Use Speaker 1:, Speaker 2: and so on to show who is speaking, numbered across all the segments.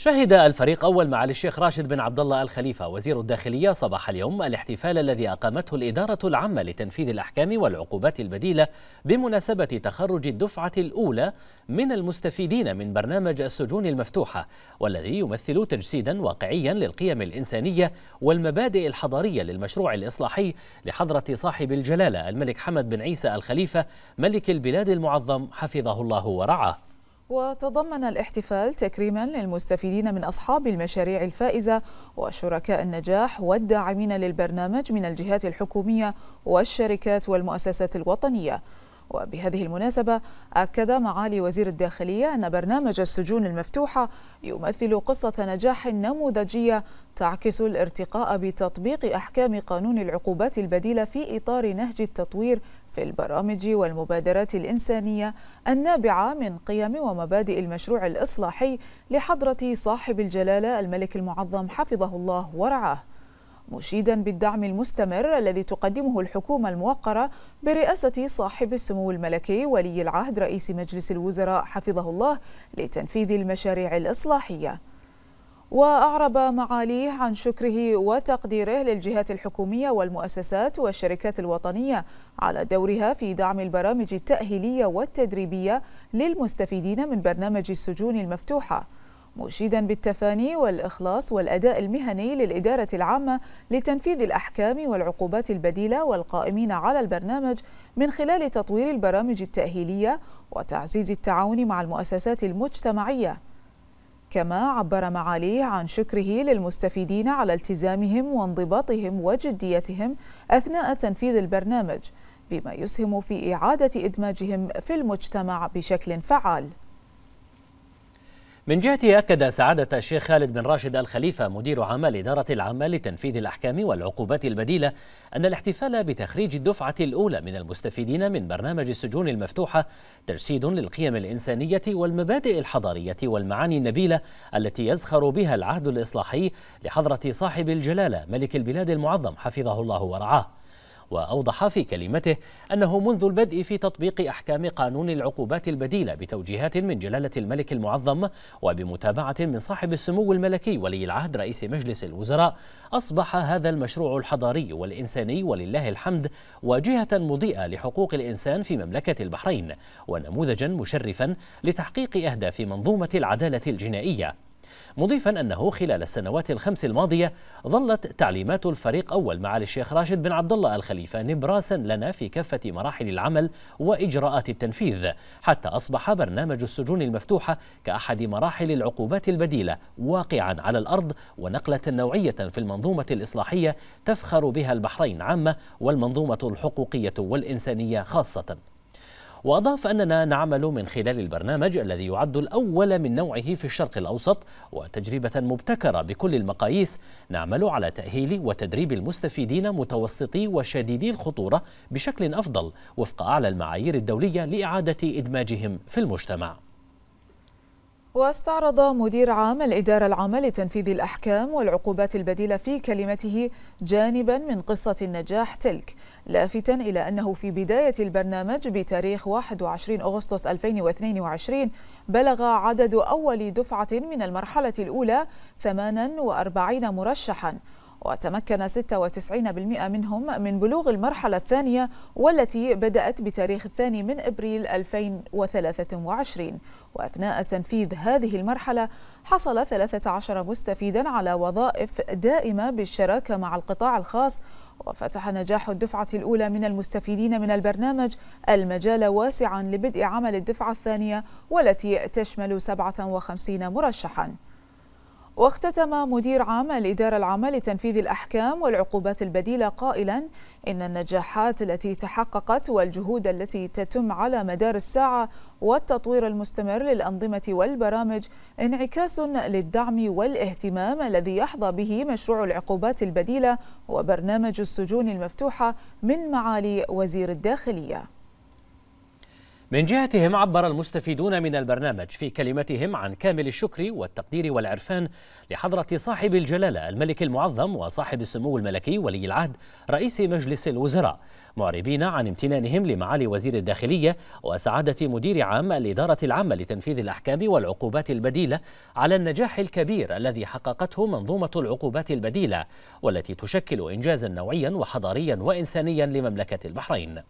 Speaker 1: شهد الفريق أول معالي الشيخ راشد بن عبد الله الخليفة وزير الداخلية
Speaker 2: صباح اليوم الاحتفال الذي أقامته الإدارة العامة لتنفيذ الأحكام والعقوبات البديلة بمناسبة تخرج الدفعة الأولى من المستفيدين من برنامج السجون المفتوحة والذي يمثل تجسيدا واقعيا للقيم الإنسانية والمبادئ الحضارية للمشروع الإصلاحي لحضرة صاحب الجلالة الملك حمد بن عيسى الخليفة ملك البلاد المعظم حفظه الله ورعاه
Speaker 3: وتضمن الاحتفال تكريما للمستفيدين من أصحاب المشاريع الفائزة وشركاء النجاح والداعمين للبرنامج من الجهات الحكومية والشركات والمؤسسات الوطنية وبهذه المناسبة أكد معالي وزير الداخلية أن برنامج السجون المفتوحة يمثل قصة نجاح نموذجية تعكس الارتقاء بتطبيق أحكام قانون العقوبات البديلة في إطار نهج التطوير في البرامج والمبادرات الإنسانية النابعة من قيم ومبادئ المشروع الإصلاحي لحضرة صاحب الجلالة الملك المعظم حفظه الله ورعاه مشيدا بالدعم المستمر الذي تقدمه الحكومة الموقرة برئاسة صاحب السمو الملكي ولي العهد رئيس مجلس الوزراء حفظه الله لتنفيذ المشاريع الإصلاحية وأعرب معاليه عن شكره وتقديره للجهات الحكومية والمؤسسات والشركات الوطنية على دورها في دعم البرامج التأهيلية والتدريبية للمستفيدين من برنامج السجون المفتوحة مشيدا بالتفاني والإخلاص والأداء المهني للإدارة العامة لتنفيذ الأحكام والعقوبات البديلة والقائمين على البرنامج من خلال تطوير البرامج التأهيلية وتعزيز التعاون مع المؤسسات المجتمعية كما عبر معاليه عن شكره للمستفيدين على التزامهم وانضباطهم وجديتهم أثناء تنفيذ البرنامج بما يسهم في إعادة إدماجهم في المجتمع بشكل فعال
Speaker 2: من جهته أكد سعادة الشيخ خالد بن راشد الخليفة مدير عام الإدارة العامة لتنفيذ الأحكام والعقوبات البديلة أن الاحتفال بتخريج الدفعة الأولى من المستفيدين من برنامج السجون المفتوحة تجسيد للقيم الإنسانية والمبادئ الحضارية والمعاني النبيلة التي يزخر بها العهد الإصلاحي لحضرة صاحب الجلالة ملك البلاد المعظم حفظه الله ورعاه وأوضح في كلمته أنه منذ البدء في تطبيق أحكام قانون العقوبات البديلة بتوجيهات من جلالة الملك المعظم وبمتابعة من صاحب السمو الملكي ولي العهد رئيس مجلس الوزراء أصبح هذا المشروع الحضاري والإنساني ولله الحمد واجهة مضيئة لحقوق الإنسان في مملكة البحرين ونموذجا مشرفا لتحقيق أهداف منظومة العدالة الجنائية مضيفا أنه خلال السنوات الخمس الماضية ظلت تعليمات الفريق أول معالي الشيخ راشد بن عبد الله الخليفة نبراسا لنا في كافة مراحل العمل وإجراءات التنفيذ حتى أصبح برنامج السجون المفتوحة كأحد مراحل العقوبات البديلة واقعا على الأرض ونقلة نوعية في المنظومة الإصلاحية تفخر بها البحرين عامة والمنظومة الحقوقية والإنسانية خاصة وأضاف أننا نعمل من خلال البرنامج الذي يعد الأول من نوعه في الشرق الأوسط وتجربة مبتكرة بكل المقاييس نعمل على تأهيل وتدريب المستفيدين متوسطي وشديدي الخطورة بشكل أفضل وفق أعلى المعايير الدولية لإعادة إدماجهم في المجتمع
Speaker 3: واستعرض مدير عام الإدارة العامة لتنفيذ الأحكام والعقوبات البديلة في كلمته جانبا من قصة النجاح تلك لافتا إلى أنه في بداية البرنامج بتاريخ 21 أغسطس 2022 بلغ عدد أول دفعة من المرحلة الأولى 48 مرشحا وتمكن 96% منهم من بلوغ المرحلة الثانية والتي بدأت بتاريخ الثاني من أبريل 2023 وأثناء تنفيذ هذه المرحلة حصل 13 مستفيدا على وظائف دائمة بالشراكة مع القطاع الخاص وفتح نجاح الدفعة الأولى من المستفيدين من البرنامج المجال واسعا لبدء عمل الدفعة الثانية والتي تشمل 57 مرشحاً واختتم مدير عام الإدارة العامة لتنفيذ الأحكام والعقوبات البديلة قائلا إن النجاحات التي تحققت والجهود التي تتم على مدار الساعة والتطوير المستمر للأنظمة والبرامج انعكاس للدعم والاهتمام الذي يحظى به مشروع العقوبات البديلة وبرنامج السجون المفتوحة من معالي وزير الداخلية
Speaker 2: من جهتهم عبر المستفيدون من البرنامج في كلمتهم عن كامل الشكر والتقدير والعرفان لحضرة صاحب الجلالة الملك المعظم وصاحب السمو الملكي ولي العهد رئيس مجلس الوزراء معربين عن امتنانهم لمعالي وزير الداخلية وسعادة مدير عام الإدارة العامة لتنفيذ الأحكام والعقوبات البديلة على النجاح الكبير الذي حققته منظومة العقوبات البديلة والتي تشكل إنجازا نوعيا وحضاريا وإنسانيا لمملكة البحرين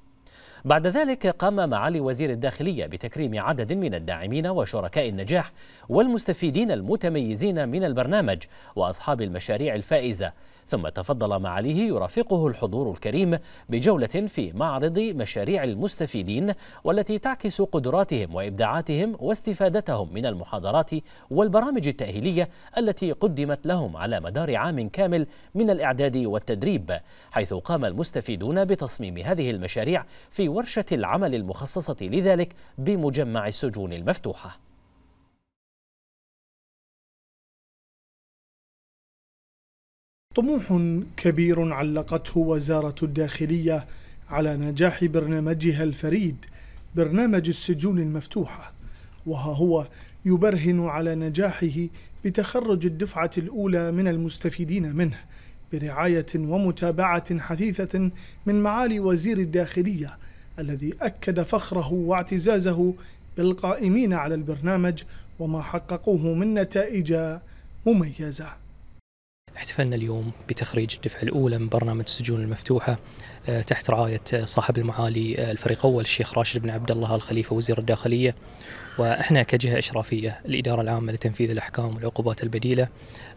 Speaker 2: بعد ذلك قام معالي وزير الداخلية بتكريم عدد من الداعمين وشركاء النجاح والمستفيدين المتميزين من البرنامج وأصحاب المشاريع الفائزة ثم تفضل معاليه يرافقه الحضور الكريم بجولة في معرض مشاريع المستفيدين والتي تعكس قدراتهم وإبداعاتهم واستفادتهم من المحاضرات والبرامج التأهيلية التي قدمت لهم على مدار عام كامل من الإعداد والتدريب حيث قام المستفيدون بتصميم هذه المشاريع في ورشة العمل المخصصة لذلك بمجمع السجون المفتوحة
Speaker 1: طموح كبير علقته وزارة الداخلية على نجاح برنامجها الفريد برنامج السجون المفتوحة وها هو يبرهن على نجاحه بتخرج الدفعة الأولى من المستفيدين منه برعاية ومتابعة حثيثة من معالي وزير الداخلية الذي أكد فخره واعتزازه بالقائمين على البرنامج وما حققوه من نتائج مميزه
Speaker 2: احتفلنا اليوم بتخريج الدفعة الأولى من برنامج السجون المفتوحة آه، تحت رعاية صاحب المعالي آه، الفريق أول الشيخ راشد بن عبد الله الخليفة وزير الداخلية واحنا كجهه اشرافيه الاداره العامه لتنفيذ الاحكام والعقوبات البديله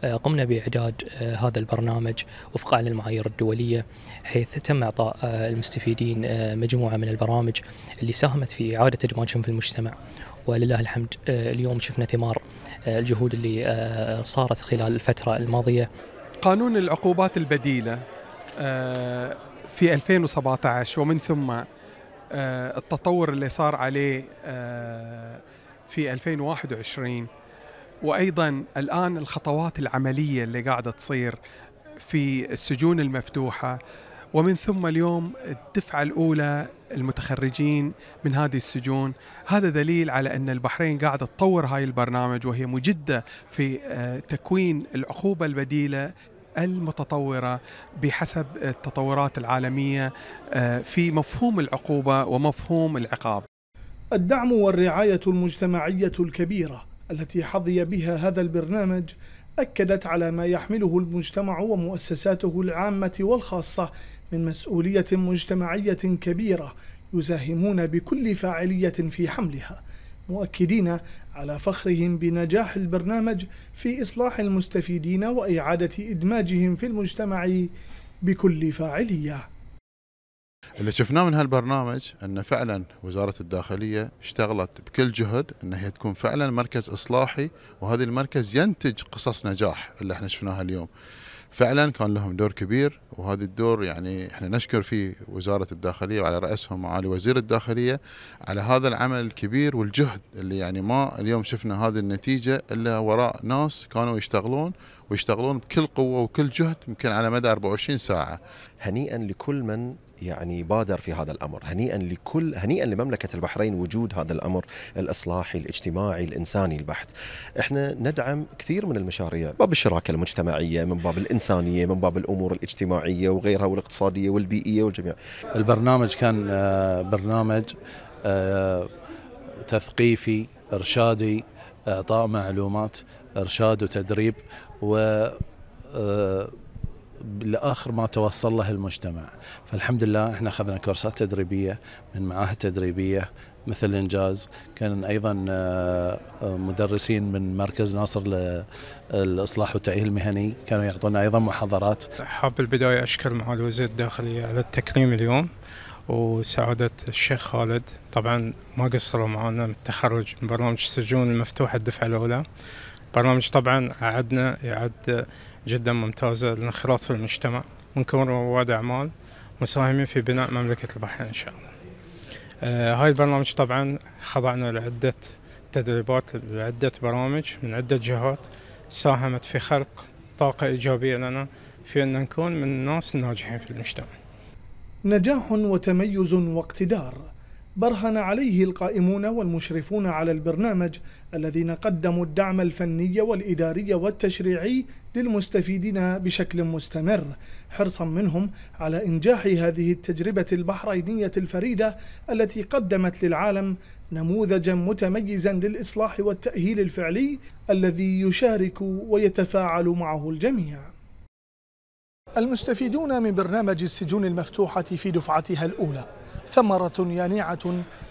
Speaker 2: آه، قمنا باعداد آه، هذا البرنامج وفقا للمعايير الدوليه حيث تم اعطاء آه، المستفيدين مجموعه من البرامج اللي ساهمت في اعاده ادماجهم في المجتمع ولله الحمد اليوم شفنا ثمار الجهود اللي صارت خلال الفتره الماضيه
Speaker 4: قانون العقوبات البديله في 2017 ومن ثم آه، التطور اللي صار عليه آه، في 2021 وايضا الان الخطوات العمليه اللي قاعده تصير في السجون المفتوحه ومن ثم اليوم الدفعه الاولى المتخرجين من هذه السجون هذا دليل على ان البحرين قاعده تطور هاي البرنامج وهي مجده في آه، تكوين العقوبه البديله المتطوره بحسب التطورات العالميه آه، في مفهوم العقوبه ومفهوم العقاب.
Speaker 1: الدعم والرعايه المجتمعيه الكبيره التي حظي بها هذا البرنامج اكدت على ما يحمله المجتمع ومؤسساته العامه والخاصه من مسؤوليه مجتمعيه كبيره يساهمون بكل فاعليه في حملها مؤكدين على فخرهم بنجاح البرنامج في إصلاح المستفيدين وإعادة إدماجهم في المجتمع بكل فاعلية
Speaker 2: اللي شفناه من هالبرنامج أن فعلا وزارة الداخلية اشتغلت بكل جهد أن هي تكون فعلا مركز إصلاحي وهذا المركز ينتج قصص نجاح اللي احنا شفناها اليوم فعلا كان لهم دور كبير وهذا الدور يعني احنا نشكر فيه وزاره الداخليه وعلى راسهم معالي وزير الداخليه على هذا العمل الكبير والجهد اللي يعني ما اليوم شفنا هذه النتيجه الا وراء ناس كانوا يشتغلون ويشتغلون بكل قوه وكل جهد يمكن على مدى 24 ساعه. هنيئا لكل من يعني بادر في هذا الامر هنيئا لكل هنيئا
Speaker 4: لمملكه البحرين وجود هذا الامر الاصلاحي الاجتماعي الانساني البحت احنا ندعم كثير من المشاريع باب الشراكه المجتمعيه من باب الانسانيه من باب الامور الاجتماعيه وغيرها والاقتصاديه والبيئيه والجميع البرنامج كان آه، برنامج آه، تثقيفي ارشادي اعطاء معلومات ارشاد وتدريب و آه، لاخر ما توصل له المجتمع فالحمد لله احنا اخذنا كورسات تدريبيه من معاهد تدريبيه مثل انجاز كان ايضا آه، آه، مدرسين من مركز ناصر
Speaker 1: للاصلاح والتاهيل المهني كانوا يعطونا ايضا محاضرات حاب البدايه اشكر معالي وزير الداخليه على التكريم اليوم وسعادة الشيخ خالد طبعا ما قصروا معنا من التخرج من برنامج السجون المفتوحة الدفعة الأولى برنامج طبعا أعدنا يعد جدا ممتازة للانخراط في المجتمع ونكون رواد أعمال مساهمين في بناء مملكة البحرين إن شاء الله آه هاي البرنامج طبعا خضعنا لعدة تدريبات لعدة برامج من عدة جهات ساهمت في خلق طاقة إيجابية لنا في أن نكون من الناس الناجحين في المجتمع نجاح وتميز واقتدار برهن عليه القائمون والمشرفون على البرنامج الذين قدموا الدعم الفني والإداري والتشريعي للمستفيدين بشكل مستمر حرصا منهم على إنجاح هذه التجربة البحرينية الفريدة التي قدمت للعالم نموذجا متميزا للإصلاح والتأهيل الفعلي الذي يشارك ويتفاعل معه الجميع المستفيدون من برنامج السجون المفتوحة في دفعتها الأولى ثمرة يانعة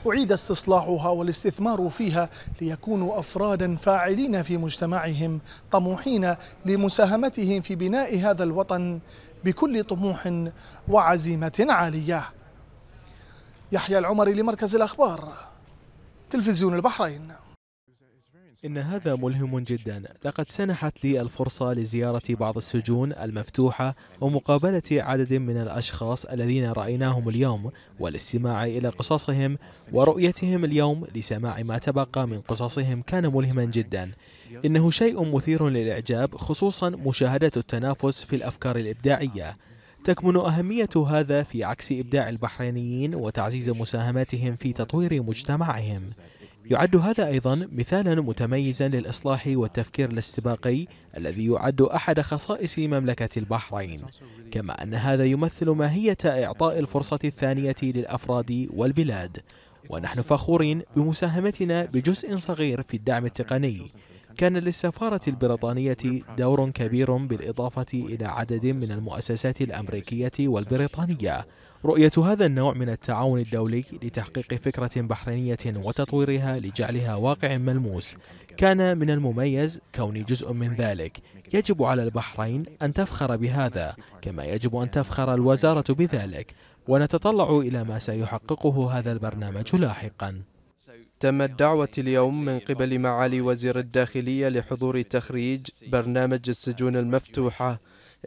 Speaker 1: أعيد استصلاحها والاستثمار فيها ليكونوا أفرادا فاعلين في مجتمعهم طموحين لمساهمتهم في بناء هذا الوطن بكل طموح وعزيمة عالية يحيى العمري لمركز الأخبار تلفزيون البحرين
Speaker 4: إن هذا ملهم جدا لقد سنحت لي الفرصة لزيارة بعض السجون المفتوحة ومقابلة عدد من الأشخاص الذين رأيناهم اليوم والاستماع إلى قصصهم ورؤيتهم اليوم لسماع ما تبقى من قصصهم كان ملهما جدا إنه شيء مثير للإعجاب خصوصا مشاهدة التنافس في الأفكار الإبداعية تكمن أهمية هذا في عكس إبداع البحرينيين وتعزيز مساهماتهم في تطوير مجتمعهم يعد هذا أيضا مثالا متميزا للإصلاح والتفكير الاستباقي الذي يعد أحد خصائص مملكة البحرين كما أن هذا يمثل ماهية إعطاء الفرصة الثانية للأفراد والبلاد ونحن فخورين بمساهمتنا بجزء صغير في الدعم التقني كان للسفارة البريطانية دور كبير بالإضافة إلى عدد من المؤسسات الأمريكية والبريطانية رؤية هذا النوع من التعاون الدولي لتحقيق فكرة بحرينية وتطويرها لجعلها واقع ملموس كان من المميز كوني جزء من ذلك يجب على البحرين أن تفخر بهذا كما يجب أن تفخر الوزارة بذلك ونتطلع إلى ما سيحققه هذا البرنامج لاحقاً تمت دعوة اليوم من قبل معالي وزير الداخلية لحضور تخريج برنامج السجون المفتوحة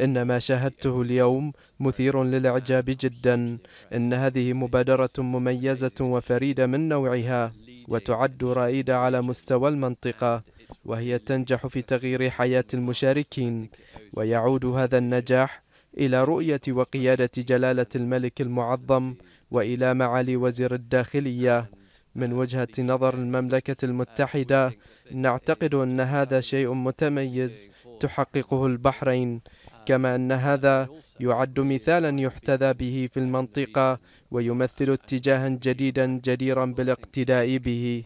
Speaker 4: إن ما شاهدته اليوم مثير للإعجاب جدا إن هذه مبادرة مميزة وفريدة من نوعها وتعد رائدة على مستوى المنطقة وهي تنجح في تغيير حياة المشاركين ويعود هذا النجاح إلى رؤية وقيادة جلالة الملك المعظم وإلى معالي وزير الداخلية من وجهة نظر المملكة المتحدة نعتقد أن هذا شيء متميز تحققه البحرين كما أن هذا يعد مثالا يحتذى به في المنطقة ويمثل اتجاها جديدا جديرا
Speaker 3: بالاقتداء به